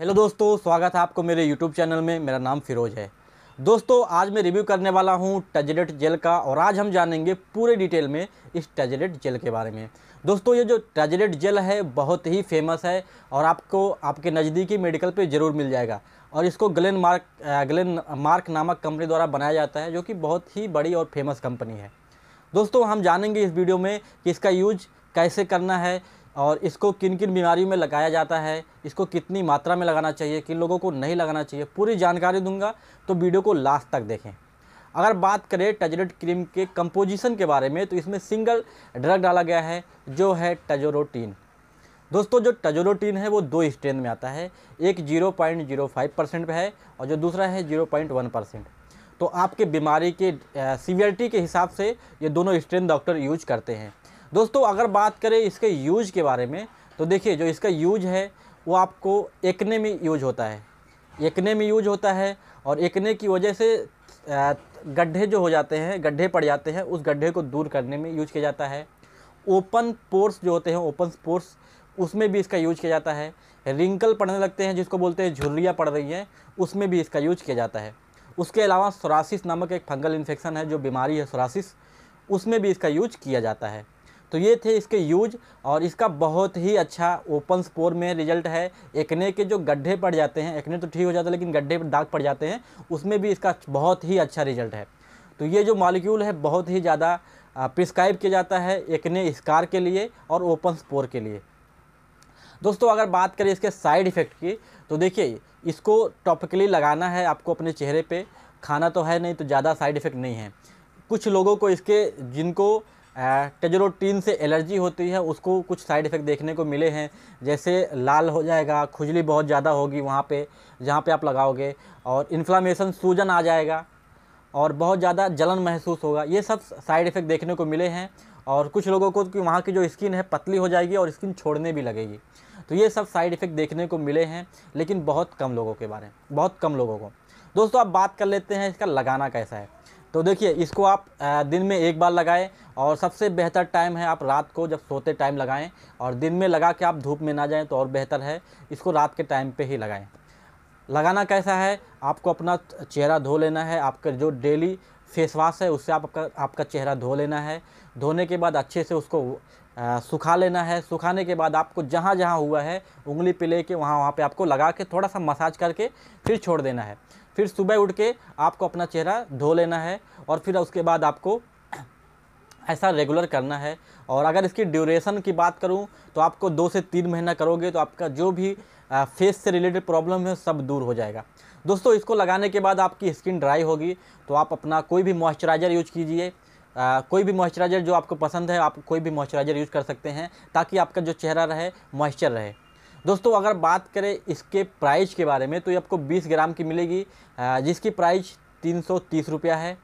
hello दोस्तों स्वागत है आपको मेरे यूट्यूब चैनल में मेरा नाम फिरोज है दोस्तों आज मैं रिव्यू करने वाला हूं टजलेट जेल का और आज हम जानेंगे पूरे डिटेल में इस टजलेट जेल के बारे में दोस्तों ये जो टजलेट जेल है बहुत ही फेमस है और आपको आपके नज़दीकी मेडिकल पे ज़रूर मिल जाएगा और इसको ग्लेन मार्क ग्लेन मार्क नामक कंपनी द्वारा बनाया जाता है जो कि बहुत ही बड़ी और फेमस कंपनी है दोस्तों हम जानेंगे इस वीडियो में कि इसका यूज कैसे करना है और इसको किन किन बीमारियों में लगाया जाता है इसको कितनी मात्रा में लगाना चाहिए किन लोगों को नहीं लगाना चाहिए पूरी जानकारी दूंगा तो वीडियो को लास्ट तक देखें अगर बात करें टजरेट क्रीम के कंपोजिशन के बारे में तो इसमें सिंगल ड्रग डाला गया है जो है टजोरोटीन दोस्तों जो टजोरोटीन है वो दो स्ट्रेन में आता है एक फाइव परसेंट है और जो दूसरा है वन परसेंट तो आपके बीमारी के सीवियरिटी के हिसाब से ये दोनों स्ट्रेंथ डॉक्टर यूज करते हैं दोस्तों अगर बात करें इसके यूज के बारे में तो देखिए जो इसका यूज है वो आपको एकने में यूज होता है एकने में यूज होता है और एकने की वजह से गड्ढे जो हो जाते हैं गड्ढे पड़ जाते हैं उस गड्ढे को दूर करने में यूज किया जाता है ओपन पोर्स जो होते हैं ओपन पोर्स उसमें भी इसका यूज किया जाता है रिंकल पड़ने लगते हैं जिसको बोलते हैं झुर्रियाँ पड़ रही हैं उसमें भी इसका यूज किया जाता है उसके अलावा सोरासिस नामक एक फंगल इन्फेक्शन है जो बीमारी है सोरासिस उसमें भी इसका यूज किया जाता है तो ये थे इसके यूज और इसका बहुत ही अच्छा ओपन स्पोर में रिजल्ट है एकने के जो गड्ढे पड़ जाते हैं एकने तो ठीक हो जाता है लेकिन गड्ढे दाग पड़ जाते हैं उसमें भी इसका बहुत ही अच्छा रिजल्ट है तो ये जो मॉलिक्यूल है बहुत ही ज़्यादा प्रिस्क्राइब किया जाता है एकने स्कार के लिए और ओपन स्पोर के लिए दोस्तों अगर बात करें इसके साइड इफ़ेक्ट की तो देखिए इसको टॉपिकली लगाना है आपको अपने चेहरे पे खाना तो है नहीं तो ज़्यादा साइड इफ़ेक्ट नहीं है कुछ लोगों को इसके जिनको टेजरोटीन से एलर्जी होती है उसको कुछ साइड इफ़ेक्ट देखने को मिले हैं जैसे लाल हो जाएगा खुजली बहुत ज़्यादा होगी वहाँ पे जहाँ पे आप लगाओगे और इन्फ्लामेशन सूजन आ जाएगा और बहुत ज़्यादा जलन महसूस होगा ये सब साइड इफ़ेक्ट देखने को मिले हैं और कुछ लोगों को कि वहाँ की जो स्किन है पतली हो जाएगी और स्किन छोड़ने भी लगेगी तो ये सब साइड इफ़ेक्ट देखने को मिले हैं लेकिन बहुत कम लोगों के बारे में बहुत कम लोगों को दोस्तों आप बात कर लेते हैं इसका लगाना कैसा है तो देखिए इसको आप दिन में एक बार लगाएं और सबसे बेहतर टाइम है आप रात को जब सोते टाइम लगाएं और दिन में लगा के आप धूप में ना जाएं तो और बेहतर है इसको रात के टाइम पे ही लगाएं लगाना कैसा है आपको अपना चेहरा धो लेना है आपका जो डेली फेस वाश है उससे आप आपका आपका चेहरा धो लेना है धोने के बाद अच्छे से उसको आ, सुखा लेना है सुखाने के बाद आपको जहाँ जहाँ हुआ है उंगली पिले के वहाँ वहाँ पे आपको लगा के थोड़ा सा मसाज करके फिर छोड़ देना है फिर सुबह उठ के आपको अपना चेहरा धो लेना है और फिर उसके बाद आपको ऐसा रेगुलर करना है और अगर इसकी ड्यूरेशन की बात करूँ तो आपको दो से तीन महीना करोगे तो आपका जो भी फेस से रिलेटेड प्रॉब्लम है सब दूर हो जाएगा दोस्तों इसको लगाने के बाद आपकी स्किन ड्राई होगी तो आप अपना कोई भी मॉइस्चराइज़र यूज कीजिए आ, कोई भी मॉइस्चराइज़र जो आपको पसंद है आप कोई भी मॉइस्चराइज़र यूज़ कर सकते हैं ताकि आपका जो चेहरा रहे मॉइस्चर रहे दोस्तों अगर बात करें इसके प्राइस के बारे में तो ये आपको 20 ग्राम की मिलेगी जिसकी प्राइस तीन सौ रुपया है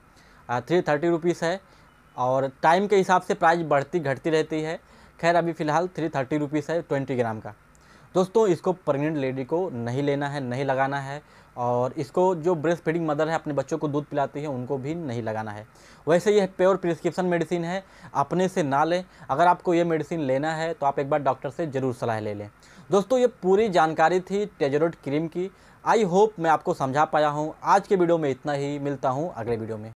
थ्री थर्टी रुपीज़ है और टाइम के हिसाब से प्राइस बढ़ती घटती रहती है खैर अभी फ़िलहाल थ्री थर्टी रुपीज़ है ट्वेंटी ग्राम का दोस्तों इसको प्रेग्नेंट लेडी को नहीं लेना है नहीं लगाना है और इसको जो ब्रेस्ट फीडिंग मदर है अपने बच्चों को दूध पिलाती है उनको भी नहीं लगाना है वैसे यह प्योर प्रिस्क्रिप्शन मेडिसिन है अपने से ना लें अगर आपको ये मेडिसिन लेना है तो आप एक बार डॉक्टर से ज़रूर सलाह ले लें दोस्तों ये पूरी जानकारी थी टेजरोड क्रीम की आई होप मैं आपको समझा पाया हूँ आज के वीडियो में इतना ही मिलता हूँ अगले वीडियो में